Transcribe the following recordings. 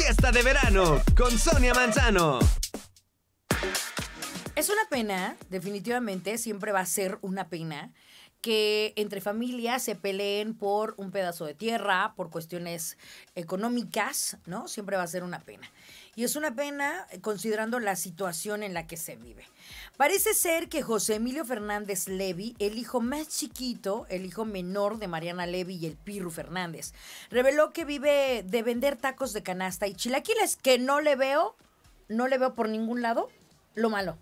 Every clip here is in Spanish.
Fiesta de verano con Sonia Manzano. Es una pena, definitivamente, siempre va a ser una pena que entre familias se peleen por un pedazo de tierra, por cuestiones económicas, ¿no? Siempre va a ser una pena y es una pena eh, considerando la situación en la que se vive. Parece ser que José Emilio Fernández Levy, el hijo más chiquito, el hijo menor de Mariana Levy y el Pirru Fernández, reveló que vive de vender tacos de canasta y chilaquiles, que no le veo, no le veo por ningún lado lo malo.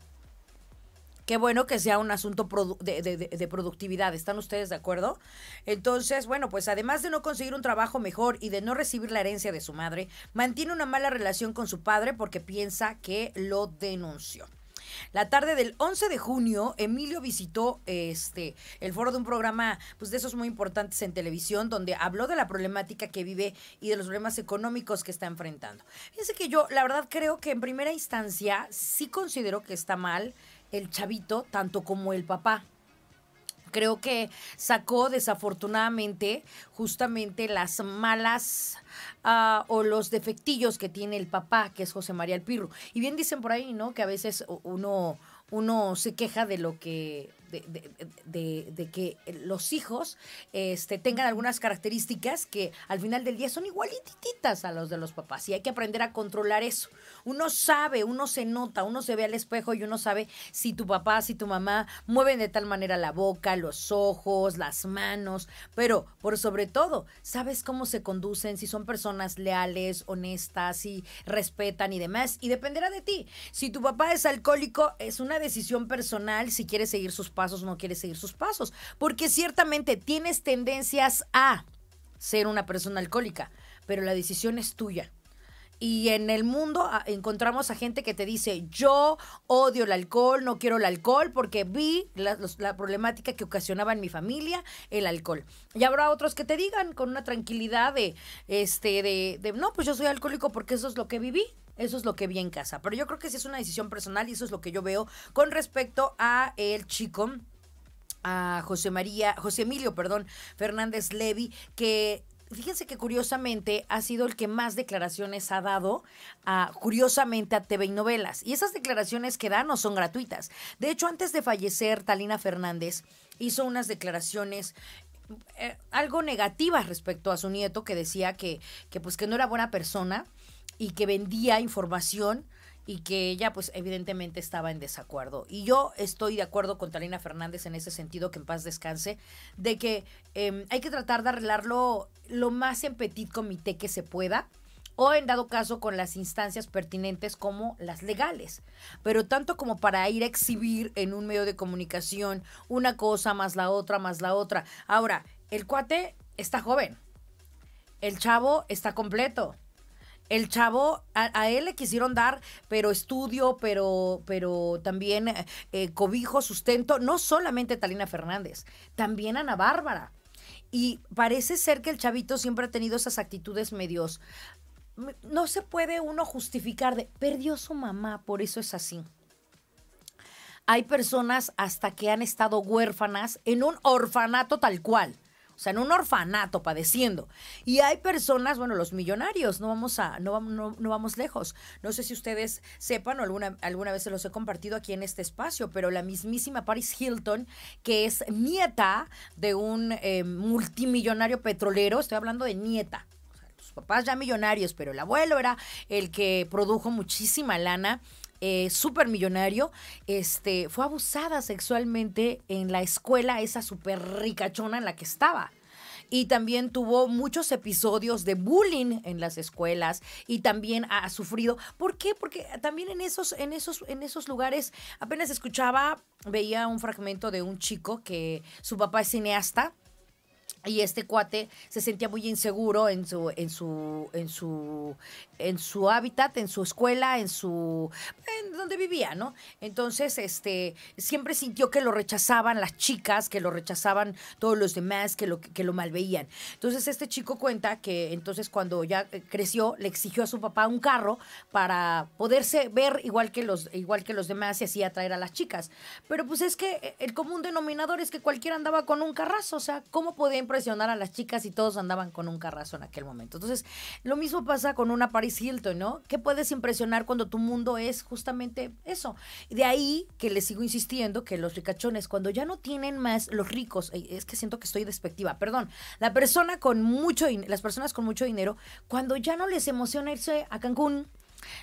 Qué bueno que sea un asunto de, productividad. ¿Están ustedes de acuerdo? Entonces, bueno, pues además de no conseguir un trabajo mejor y de no recibir la herencia de su madre, mantiene una mala relación con su padre porque piensa que lo denunció. La tarde del 11 de junio, Emilio visitó este el foro de un programa pues de esos muy importantes en televisión donde habló de la problemática que vive y de los problemas económicos que está enfrentando. Fíjense que yo la verdad creo que en primera instancia sí considero que está mal el chavito, tanto como el papá. Creo que sacó desafortunadamente justamente las malas ah, o los defectillos que tiene el papá, que es José María El Pirro. Y bien dicen por ahí, ¿no? Que a veces uno, uno se queja de lo que de, que los hijos este, tengan algunas características que al final del día son igualititas a los de los papás y hay que aprender a controlar eso. Uno sabe, uno se nota, uno se ve al espejo y uno sabe si tu papá, si tu mamá mueven de tal manera la boca, los ojos, las manos, pero por sobre todo, sabes cómo se conducen, si son personas leales, honestas, y respetan y demás, y dependerá de ti. Si tu papá es alcohólico, es una decisión personal si quieres seguir sus pasos, no quieres seguir sus pasos, porque ciertamente tienes tendencias a ser una persona alcohólica, pero la decisión es tuya. Y en el mundo ah, encontramos a gente que te dice, yo odio el alcohol, no quiero el alcohol, porque vi la, problemática que ocasionaba en mi familia el alcohol. Y habrá otros que te digan con una tranquilidad de, este, de, no, pues yo soy alcohólico porque eso es lo que viví. Eso es lo que vi en casa. Pero yo creo que sí es una decisión personal y eso es lo que yo veo con respecto a el chico a José María, José Emilio, perdón, Fernández Levy, que fíjense que curiosamente ha sido el que más declaraciones ha dado, a, curiosamente, a TV y novelas. Y esas declaraciones que da no son gratuitas. De hecho, antes de fallecer, Talina Fernández hizo unas declaraciones eh, algo negativas respecto a su nieto que decía que, que pues que no era buena persona y que vendía información y que ella pues evidentemente estaba en desacuerdo. Y yo estoy de acuerdo con Talina Fernández en ese sentido, que en paz descanse, de que em, hay que tratar de arreglarlo lo más en petit comité que se pueda o en dado caso con las instancias pertinentes como las legales. Pero tanto como para ir a exhibir en un medio de comunicación una cosa más la otra más la otra. Ahora, el cuate está joven, el chavo está completo el chavo, a, él le quisieron dar, pero estudio, pero, pero también eh, cobijo, sustento, no solamente Talina Fernández, también Ana Bárbara. Y parece ser que el chavito siempre ha tenido esas actitudes medios. No se puede uno justificar de perdió su mamá, por eso es así. Hay personas hasta que han estado huérfanas en un orfanato tal cual o sea, en un orfanato padeciendo. Y hay personas, bueno, los millonarios, no vamos a, no, no vamos lejos. No sé si ustedes sepan o alguna, alguna vez se los he compartido aquí en este espacio, pero la mismísima Paris Hilton, que es nieta de un eh, multimillonario petrolero, estoy hablando de nieta, papás ya millonarios, pero el abuelo era el que produjo muchísima lana eh, millonario, este, fue abusada sexualmente en la escuela, esa súper ricachona en la que estaba y también tuvo muchos episodios de bullying en las escuelas y también ha sufrido. ¿Por qué? Porque también en esos, en esos, en esos lugares apenas escuchaba, veía un fragmento de un chico que su papá es cineasta y este cuate se sentía muy inseguro en su en su en su en su hábitat, en su escuela, en su donde vivía, ¿no? Entonces, este siempre sintió que lo rechazaban las chicas, que lo rechazaban todos los demás, que lo que lo malveían. Entonces, este chico cuenta que entonces cuando ya eh, creció le exigió a su papá un carro para poderse ver igual que los igual que los demás y así atraer a las chicas. Pero pues es que el común denominador es que cualquiera andaba con un carrazo, o sea, ¿cómo podían impresionar a las chicas y todos andaban con un carrazo en aquel momento. Entonces, lo mismo pasa con una Paris Hilton, ¿no? ¿Qué puedes impresionar cuando tu mundo es justamente eso? De ahí que les sigo insistiendo que los ricachones, cuando ya no tienen más los ricos, eh, es que siento que estoy despectiva, perdón, la persona con mucho, las personas con mucho dinero, cuando ya no les emociona irse a Cancún,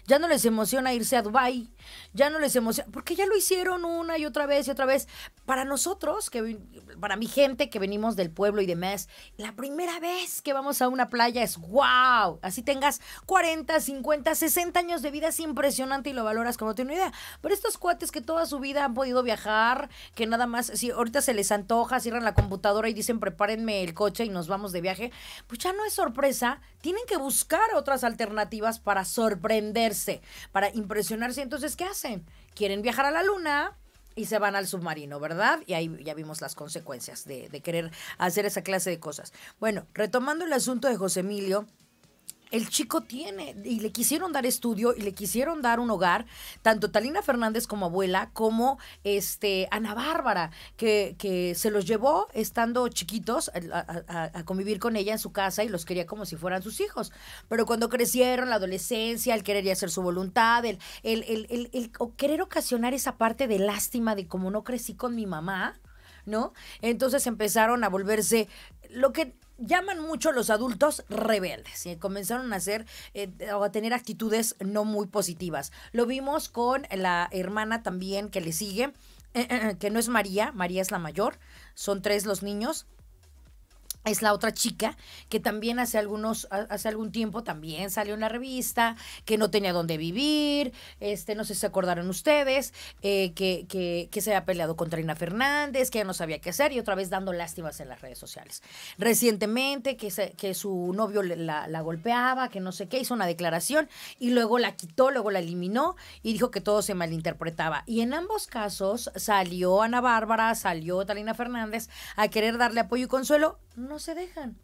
ya no les emociona irse a Dubai, ya no les emociona, porque ya lo hicieron una y otra vez y otra vez. Para nosotros, que para mi gente que venimos del pueblo y demás, la primera vez que vamos a una playa es wow, así tengas 40, 50, 60 años de vida es impresionante y lo valoras como tiene idea. Pero estos cuates que toda su vida han podido viajar, que nada más si ahorita se les antoja, cierran la computadora y dicen, "Prepárenme el coche y nos vamos de viaje", pues ya no es sorpresa, tienen que buscar otras alternativas para sorprender para impresionarse. Entonces, ¿qué hacen? Quieren viajar a la luna, y se van al submarino, ¿verdad? Y ahí ya vimos las consecuencias de, de, querer hacer esa clase de cosas. Bueno, retomando el asunto de José Emilio, el chico tiene, y le quisieron dar estudio y le quisieron dar un hogar, tanto Talina Fernández como abuela, como este Ana Bárbara, que, que se los llevó estando chiquitos a, convivir con ella en su casa y los quería como si fueran sus hijos. Pero cuando crecieron, la adolescencia, el querer hacer su voluntad, el, el, el, el querer ocasionar esa parte de lástima de como no crecí con mi mamá, ¿no? Entonces empezaron a volverse lo que llaman mucho los adultos rebeldes y comenzaron a hacer eh, o a tener actitudes no muy positivas. Lo vimos con la hermana también que le sigue, eh, eh, que no es María, María es la mayor, son tres los niños, es la otra chica que también hace algunos hace algún tiempo también salió en la revista que no tenía dónde vivir este no sé si se acordaron ustedes eh, que, que, que, se había peleado contra Ina Fernández que ya no sabía qué hacer y otra vez dando lástimas en las redes sociales recientemente que, que su novio la, la, golpeaba que no sé qué hizo una declaración y luego la quitó luego la eliminó y dijo que todo se malinterpretaba y en ambos casos salió Ana Bárbara salió Talina Fernández a querer darle apoyo y consuelo no se dejan.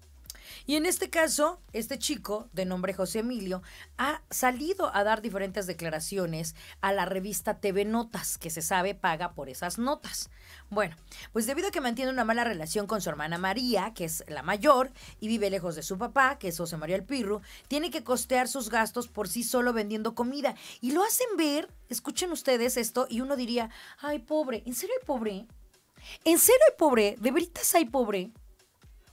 Y en este caso, este chico, de nombre José Emilio, ha salido a dar diferentes declaraciones a la revista TV Notas, que se sabe paga por esas notas. Bueno, pues debido a que mantiene una mala relación con su hermana María, que es la mayor, y vive lejos de su papá, que es José María El Pirru, tiene que costear sus gastos por sí solo vendiendo comida. Y lo hacen ver, escuchen ustedes esto, y uno diría, ay, pobre, ¿en serio hay pobre? ¿En serio hay pobre? ¿De veritas hay pobre?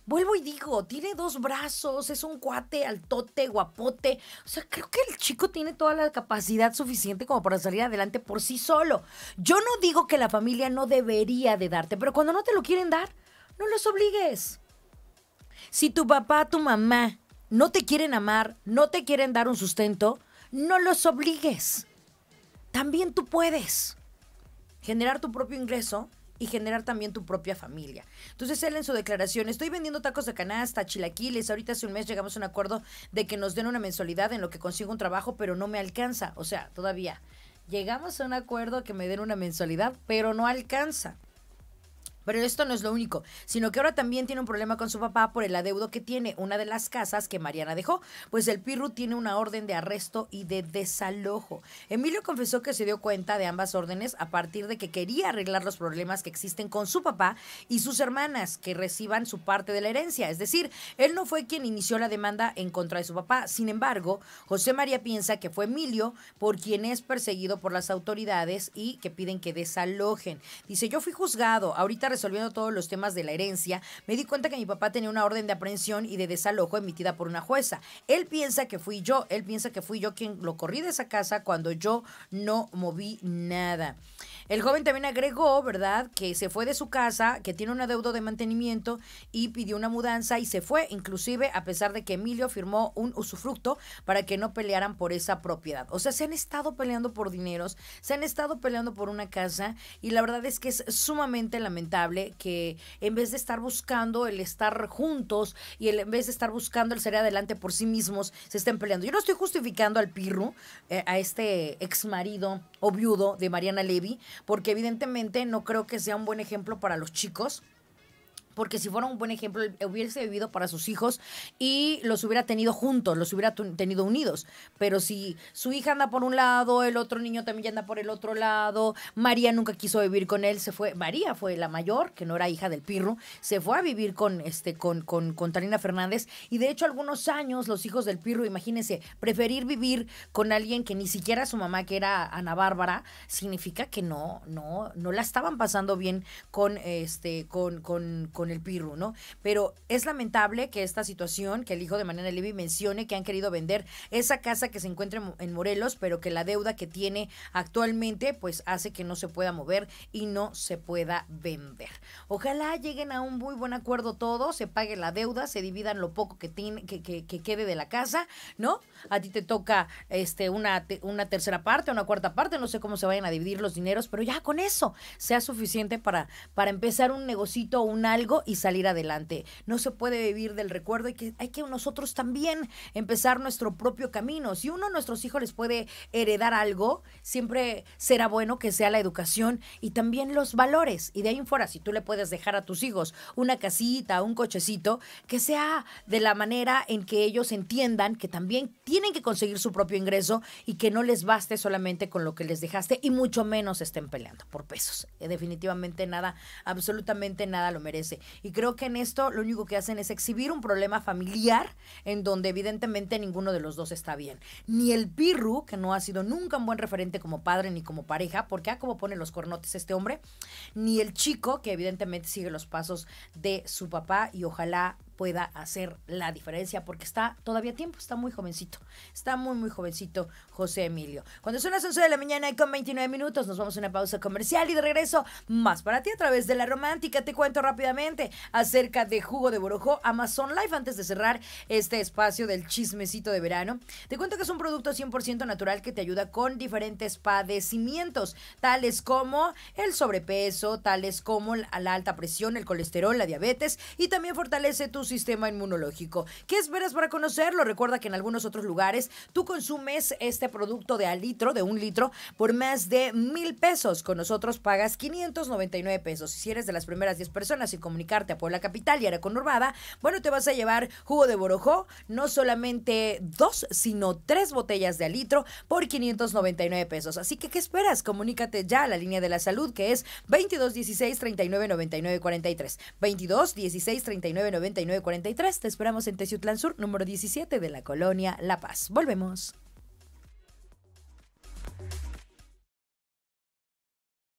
vuelvo y digo, tiene dos brazos, es un cuate altote, guapote. O sea, creo que el chico tiene toda la capacidad suficiente como para salir adelante por sí solo. Yo no digo que la familia no debería de darte, pero cuando no te lo quieren dar, no los obligues. Si tu papá, tu mamá no te quieren amar, no te quieren dar un sustento, no los obligues. También tú puedes generar tu propio ingreso y generar también tu propia familia. Entonces él en su declaración, estoy vendiendo tacos de canasta, chilaquiles, ahorita hace un mes llegamos a un acuerdo de que nos den una mensualidad en lo que consigo un trabajo, pero no me alcanza, o sea, todavía. Llegamos a un acuerdo que me den una mensualidad, pero no alcanza. Pero esto no es lo único, sino que ahora también tiene un problema con su papá por el adeudo que tiene una de las casas que Mariana dejó, pues el Pirru tiene una orden de arresto y de desalojo. Emilio confesó que se dio cuenta de ambas órdenes a partir de que quería arreglar los problemas que existen con su papá y sus hermanas que reciban su parte de la herencia. Es decir, él no fue quien inició la demanda en contra de su papá. Sin embargo, José María piensa que fue Emilio por quien es perseguido por las autoridades y que piden que desalojen. Dice, yo fui juzgado, ahorita resolviendo todos los temas de la herencia, me di cuenta que mi papá tenía una orden de aprehensión y de desalojo emitida por una jueza. Él piensa que fui yo, él piensa que fui yo quien lo corrí de esa casa cuando yo no moví nada. El joven también agregó, ¿verdad?, que se fue de su casa, que tiene un adeudo de mantenimiento y pidió una mudanza y se fue, inclusive a pesar de que Emilio firmó un usufructo para que no pelearan por esa propiedad. O sea, se han estado peleando por dineros, se han estado peleando por una casa y la verdad es que es sumamente lamentable que en vez de estar buscando el estar juntos y en vez de estar buscando el ser adelante por sí mismos, se estén peleando. Yo no estoy justificando al Pirru, eh, a este ex marido o viudo de Mariana Levy, porque evidentemente no creo que sea un buen ejemplo para los chicos porque si fuera un buen ejemplo, hubiese vivido para sus hijos y los hubiera tenido juntos, los hubiera tenido unidos. Pero si su hija anda por un lado, el otro niño también anda por el otro lado, María nunca quiso vivir con él, se fue, María fue la mayor, que no era hija del Pirro, se fue a vivir con este, con, con, con Tarina Fernández, y de hecho algunos años los hijos del Pirro, imagínense, preferir vivir con alguien que ni siquiera su mamá, que era Ana Bárbara, significa que no, no, no la estaban pasando bien con este, con, con el Pirru, ¿no? Pero es lamentable que esta situación, que el hijo de Mariana Levi mencione que han querido vender esa casa que se encuentra en Morelos, pero que la deuda que tiene actualmente, pues hace que no se pueda mover y no se pueda vender. Ojalá lleguen a un muy buen acuerdo todos, se pague la deuda, se dividan lo poco que, tiene, que, quede de la casa, ¿no? A ti te toca este, una, una tercera parte, una cuarta parte, no sé cómo se vayan a dividir los dineros, pero ya con eso sea suficiente para, para empezar un negocito o un algo y salir adelante. No se puede vivir del recuerdo y que hay que nosotros también empezar nuestro propio camino. Si uno a nuestros hijos les puede heredar algo, siempre será bueno que sea la educación y también los valores. Y de ahí en fuera, si tú le puedes dejar a tus hijos una casita, un cochecito, que sea de la manera en que ellos entiendan que también tienen que conseguir su propio ingreso y que no les baste solamente con lo que les dejaste y mucho menos estén peleando por pesos. Eh, definitivamente nada, absolutamente nada lo merece. Y creo que en esto lo único que hacen es exhibir un problema familiar en donde evidentemente ninguno de los dos está bien. Ni el Pirru, que no ha sido nunca un buen referente como padre ni como pareja, porque ah, como pone los cornotes este hombre, ni el chico, que evidentemente sigue los pasos de su papá y ojalá pueda hacer la diferencia porque está todavía tiempo, está muy jovencito, está muy, muy jovencito José Emilio. Cuando son las 11 de la mañana y con 29 minutos nos vamos a una pausa comercial y de regreso más para ti a través de la romántica. Te cuento rápidamente acerca de Jugo de borojo Amazon Life antes de cerrar este espacio del chismecito de verano. Te cuento que es un producto 100% natural que te ayuda con diferentes padecimientos, tales como el sobrepeso, tales como la alta presión, el colesterol, la diabetes y también fortalece tus sistema inmunológico. ¿Qué esperas para conocerlo? Recuerda que en algunos otros lugares tú consumes este producto de al litro, de un litro, por más de mil pesos. Con nosotros pagas 599 pesos. Si eres de las primeras 10 personas y comunicarte a Puebla Capital y a conurbada, bueno, te vas a llevar jugo de borojó, no solamente dos, sino tres botellas de al litro por 599 pesos. Así que, ¿qué esperas? Comunícate ya a la línea de la salud que es 2216 16 39 99 43. 22 16 39 43. Te esperamos en Teciutlán Sur, número 17 de la colonia La Paz. Volvemos.